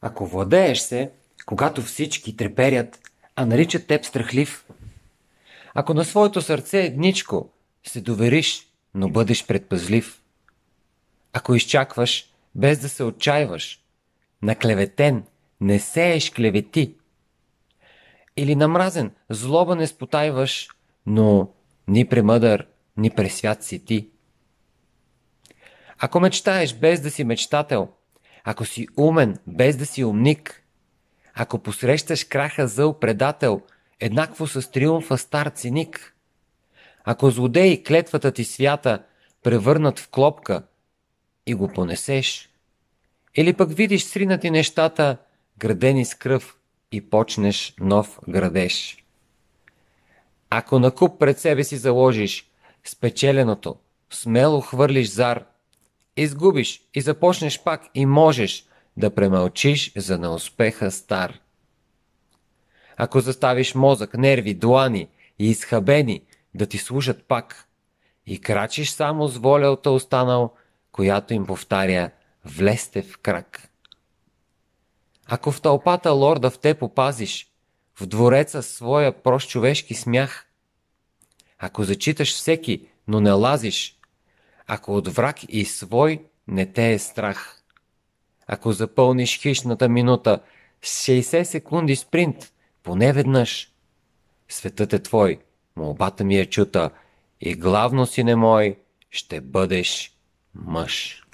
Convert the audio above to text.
Ако владееш се, когато всички треперят, а наричат теб страхлив, ако на своето сърце едничко се довериш, но бъдеш предпазлив, ако изчакваш, без да се отчаиваш, наклеветен, не сееш клевети, или намразен, злоба не спотайваш, но ни премъдър, ни пресвят си ти. Ако мечтаеш без да си мечтател – ако си умен, без да си умник, ако посрещаш краха зъл предател, еднакво с триумфа стар циник, ако злодей клетвата ти свята превърнат в клопка и го понесеш, или пък видиш сринати нещата, градени с кръв и почнеш нов градеж. Ако накуп пред себе си заложиш спечеленото, смело хвърлиш зар – изгубиш и започнеш пак и можеш да премълчиш за неуспеха стар. Ако заставиш мозък, нерви, длани и изхабени да ти служат пак и крачиш само с волята останал, която им повтаря «влезте в крак». Ако в тълпата лорда в те попазиш, в двореца своя прост човешки смях, ако зачиташ всеки, но не лазиш – ако от враг и свой не те е страх. Ако запълниш хищната минута с 60 секунди спринт, поне веднъж. Светът е твой, молбата ми е чута и главно си не мой, ще бъдеш мъж.